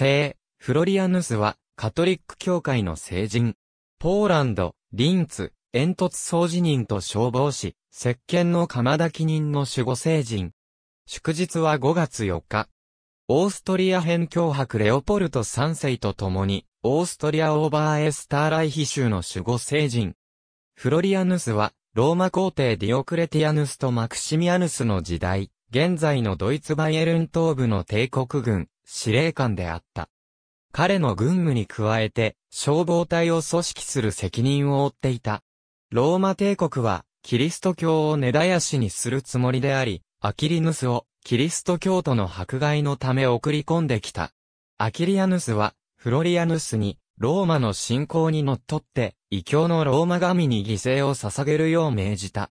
聖、フロリアヌスは、カトリック教会の聖人。ポーランド、リンツ、煙突掃除人と消防士、石鹸の釜炊き人の守護聖人。祝日は5月4日。オーストリア辺境博レオポルト3世と共に、オーストリアオーバーエスターライヒ州の守護聖人。フロリアヌスは、ローマ皇帝ディオクレティアヌスとマクシミアヌスの時代、現在のドイツバイエルン東部の帝国軍、司令官であった。彼の軍務に加えて、消防隊を組織する責任を負っていた。ローマ帝国は、キリスト教を根絶やしにするつもりであり、アキリヌスを、キリスト教徒の迫害のため送り込んできた。アキリアヌスは、フロリアヌスに、ローマの信仰にのっとって、異教のローマ神に犠牲を捧げるよう命じた。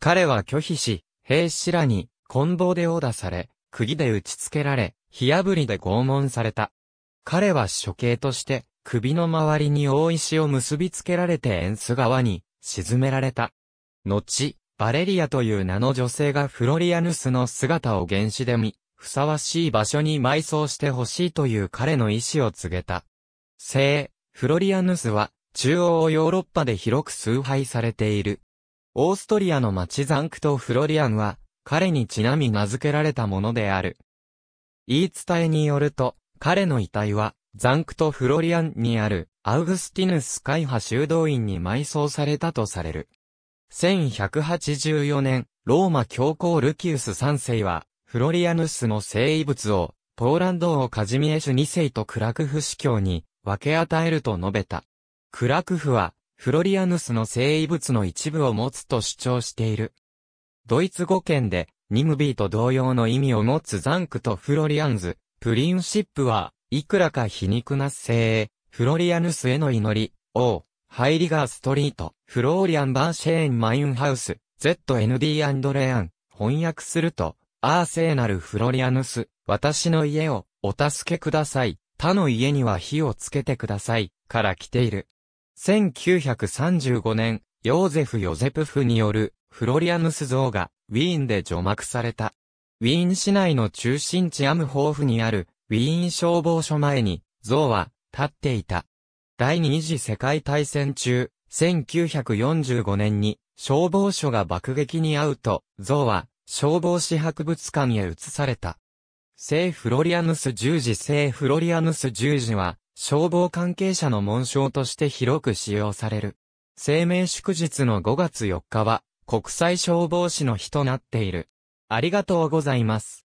彼は拒否し、兵士らに、棍棒で殴打され、釘で打ち付けられ、火炙りで拷問された。彼は処刑として、首の周りに大石を結び付けられてエンス川に沈められた。後、バレリアという名の女性がフロリアヌスの姿を原始で見、ふさわしい場所に埋葬してほしいという彼の意志を告げた。聖、フロリアヌスは、中央ヨーロッパで広く崇拝されている。オーストリアの町ザンクとフロリアンは、彼にちなみ名付けられたものである。言い伝えによると、彼の遺体は、ザンクト・フロリアンにある、アウグスティヌス会派修道院に埋葬されたとされる。1184年、ローマ教皇ルキウス3世は、フロリアヌスの聖遺物を、ポーランド王カジミエシュ2世とクラクフ司教に分け与えると述べた。クラクフは、フロリアヌスの聖遺物の一部を持つと主張している。ドイツ語圏で、ニムビーと同様の意味を持つザンクとフロリアンズ、プリンシップは、いくらか皮肉な精鋭、フロリアヌスへの祈り、O、ハイリガーストリート、フローリアン・バーシェーン・マインハウス、ZND アンドレアン、翻訳すると、アーセーナル・フロリアヌス、私の家を、お助けください、他の家には火をつけてください、から来ている。1935年、ヨーゼフ・ヨゼプフによる、フロリアヌス像がウィーンで除幕された。ウィーン市内の中心地アムホーフにあるウィーン消防署前に像は立っていた。第二次世界大戦中、1945年に消防署が爆撃に遭うと、像は消防士博物館へ移された。聖フロリアヌス十字聖フロリアヌス十字は消防関係者の紋章として広く使用される。生命祝日の5月4日は国際消防士の日となっている。ありがとうございます。